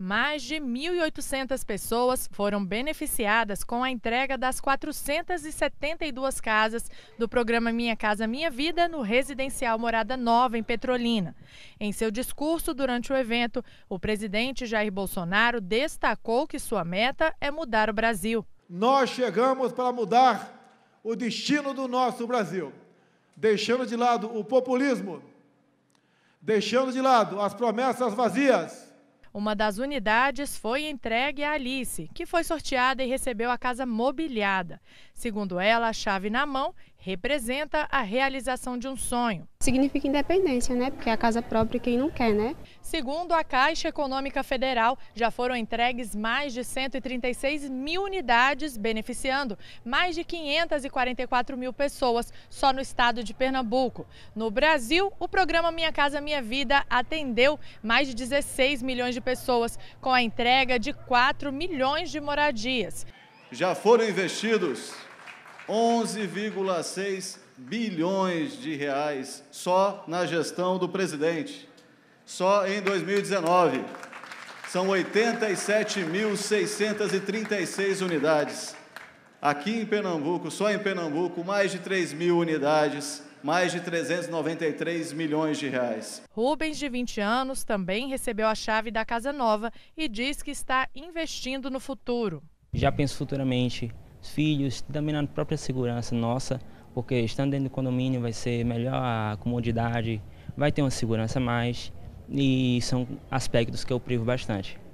Mais de 1.800 pessoas foram beneficiadas com a entrega das 472 casas do programa Minha Casa Minha Vida no residencial Morada Nova, em Petrolina. Em seu discurso durante o evento, o presidente Jair Bolsonaro destacou que sua meta é mudar o Brasil. Nós chegamos para mudar o destino do nosso Brasil, deixando de lado o populismo, deixando de lado as promessas vazias uma das unidades foi entregue a Alice, que foi sorteada e recebeu a casa mobiliada. Segundo ela, a chave na mão representa a realização de um sonho. Significa independência, né? Porque é a casa própria quem não quer, né? Segundo a Caixa Econômica Federal, já foram entregues mais de 136 mil unidades, beneficiando mais de 544 mil pessoas só no estado de Pernambuco. No Brasil, o programa Minha Casa Minha Vida atendeu mais de 16 milhões de pessoas, com a entrega de 4 milhões de moradias. Já foram investidos 11,6 bilhões de reais só na gestão do presidente, só em 2019. São 87.636 unidades. Aqui em Pernambuco, só em Pernambuco, mais de 3 mil unidades mais de 393 milhões de reais. Rubens, de 20 anos, também recebeu a chave da Casa Nova e diz que está investindo no futuro. Já penso futuramente filhos, também na própria segurança nossa, porque estando dentro do condomínio vai ser melhor a comodidade, vai ter uma segurança a mais e são aspectos que eu privo bastante.